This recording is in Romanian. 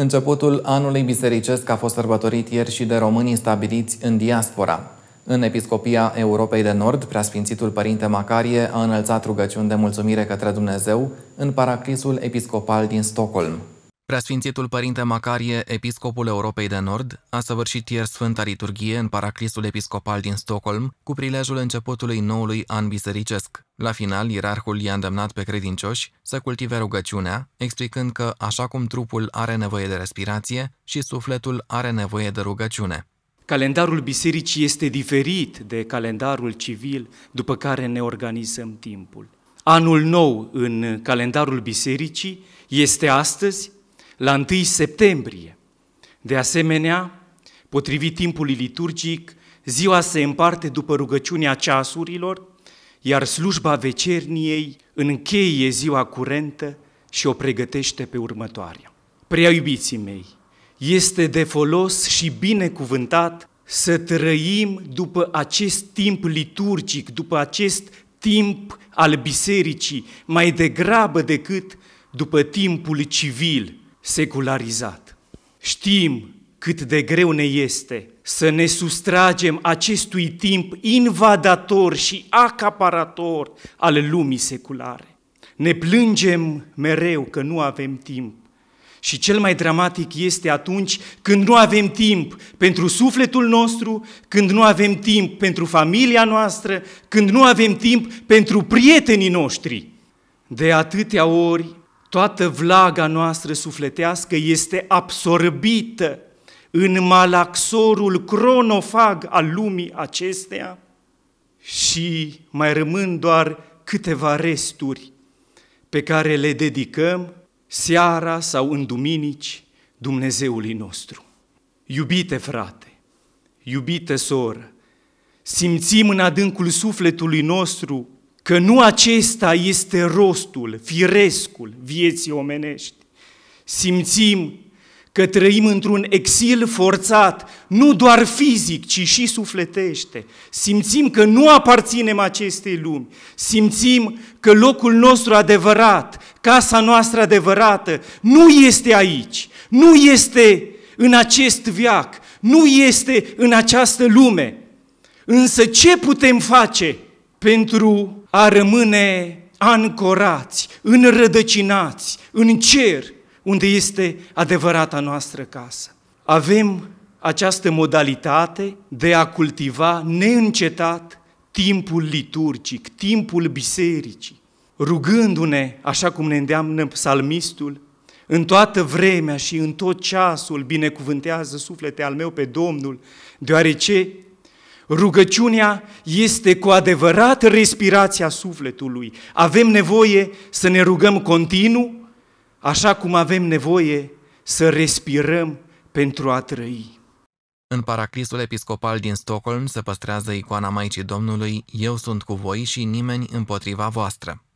Începutul anului bisericesc a fost sărbătorit ieri și de românii stabiliți în diaspora. În Episcopia Europei de Nord, Preasfințitul Părinte Macarie a înălțat rugăciuni de mulțumire către Dumnezeu în paraclisul episcopal din Stockholm. Preasfințitul Părinte Macarie, episcopul Europei de Nord, a săvârșit ieri Sfânta Liturghie în Paraclisul Episcopal din Stockholm, cu prilejul începutului noului an bisericesc. La final, ierarhul i-a îndemnat pe credincioși să cultive rugăciunea, explicând că, așa cum trupul are nevoie de respirație și sufletul are nevoie de rugăciune. Calendarul bisericii este diferit de calendarul civil după care ne organizăm timpul. Anul nou în calendarul bisericii este astăzi la 1 septembrie. De asemenea, potrivit timpului liturgic, ziua se împarte după rugăciunea ceasurilor, iar slujba vecerniei încheie ziua curentă și o pregătește pe următoarea. Prea iubiții mei, este de folos și binecuvântat să trăim după acest timp liturgic, după acest timp al bisericii, mai degrabă decât după timpul civil, secularizat. Știm cât de greu ne este să ne sustragem acestui timp invadator și acaparator al lumii seculare. Ne plângem mereu că nu avem timp. Și cel mai dramatic este atunci când nu avem timp pentru sufletul nostru, când nu avem timp pentru familia noastră, când nu avem timp pentru prietenii noștri. De atâtea ori Toată vlaga noastră sufletească este absorbită în malaxorul cronofag al lumii acesteia și mai rămân doar câteva resturi pe care le dedicăm seara sau în duminici Dumnezeului nostru. Iubite frate, iubite soră, simțim în adâncul sufletului nostru că nu acesta este rostul, firescul vieții omenești. Simțim că trăim într-un exil forțat, nu doar fizic, ci și sufletește. Simțim că nu aparținem acestei lumi. Simțim că locul nostru adevărat, casa noastră adevărată, nu este aici, nu este în acest viac, nu este în această lume. Însă ce putem face pentru a rămâne ancorați, înrădăcinați în cer, unde este adevărata noastră casă. Avem această modalitate de a cultiva neîncetat timpul liturgic, timpul bisericii, rugându-ne, așa cum ne îndeamnă psalmistul, în toată vremea și în tot ceasul binecuvântează suflete al meu pe Domnul, deoarece Rugăciunea este cu adevărat respirația sufletului. Avem nevoie să ne rugăm continuu, așa cum avem nevoie să respirăm pentru a trăi. În paracrisul episcopal din Stockholm se păstrează icoana Maicii Domnului Eu sunt cu voi și nimeni împotriva voastră.